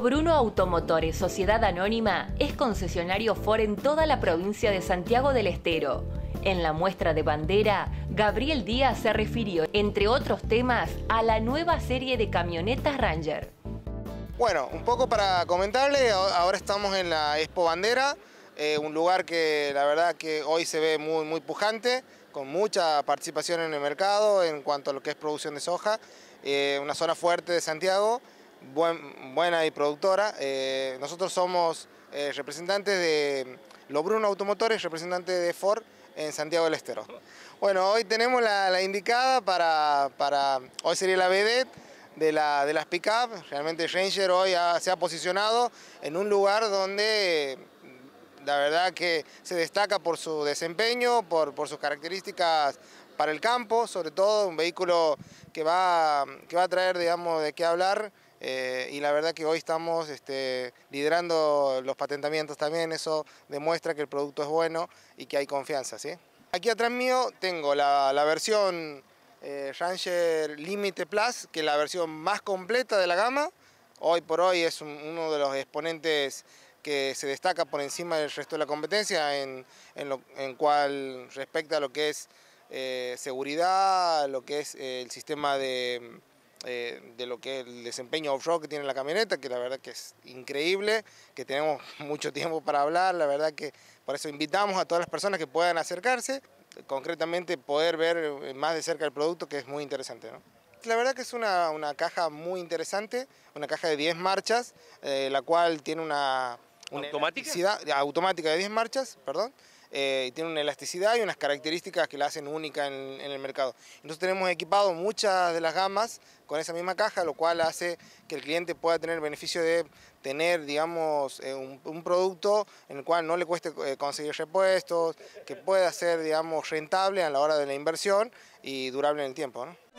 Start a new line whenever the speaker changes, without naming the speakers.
Bruno Automotores Sociedad Anónima es concesionario Ford en toda la provincia de Santiago del Estero. En la muestra de bandera, Gabriel Díaz se refirió, entre otros temas, a la nueva serie de camionetas Ranger. Bueno, un poco para comentarle, ahora estamos en la Expo Bandera, eh, un lugar que la verdad que hoy se ve muy, muy pujante, con mucha participación en el mercado en cuanto a lo que es producción de soja, eh, una zona fuerte de Santiago buena y productora. Eh, nosotros somos eh, representantes de Lobruno Automotores, representante de Ford en Santiago del Estero. Bueno, hoy tenemos la, indicada para, hoy sería la vedette de, de las pick-up. Realmente Ranger hoy se ha posicionado en un lugar donde la verdad que se destaca por su desempeño, por, sus características para el campo, sobre todo un vehículo que va, que va a traer, digamos, de qué hablar eh, y la verdad que hoy estamos este, liderando los patentamientos también, eso demuestra que el producto es bueno y que hay confianza. ¿sí? Aquí atrás mío tengo la, la versión eh, Ranger Limite Plus, que es la versión más completa de la gama. Hoy por hoy es uno de los exponentes que se destaca por encima del resto de la competencia en, en lo en cual respecta a lo que es eh, seguridad, lo que es el sistema de eh, de lo que es el desempeño off-road que tiene la camioneta, que la verdad que es increíble, que tenemos mucho tiempo para hablar, la verdad que por eso invitamos a todas las personas que puedan acercarse, concretamente poder ver eh, más de cerca el producto, que es muy interesante. ¿no? La verdad que es una, una, caja muy interesante, una caja de 10 marchas, eh, la cual tiene una... una ¿Automática? Automática de 10 marchas, perdón. Eh, tiene una elasticidad y unas características que la hacen única en, el mercado. Entonces tenemos equipado muchas de las gamas con esa misma caja, lo cual hace que el cliente pueda tener beneficio de tener, digamos, eh, un, un, producto en el cual no le cueste eh, conseguir repuestos, que pueda ser, digamos, rentable a la hora de la inversión y durable en el tiempo. ¿no?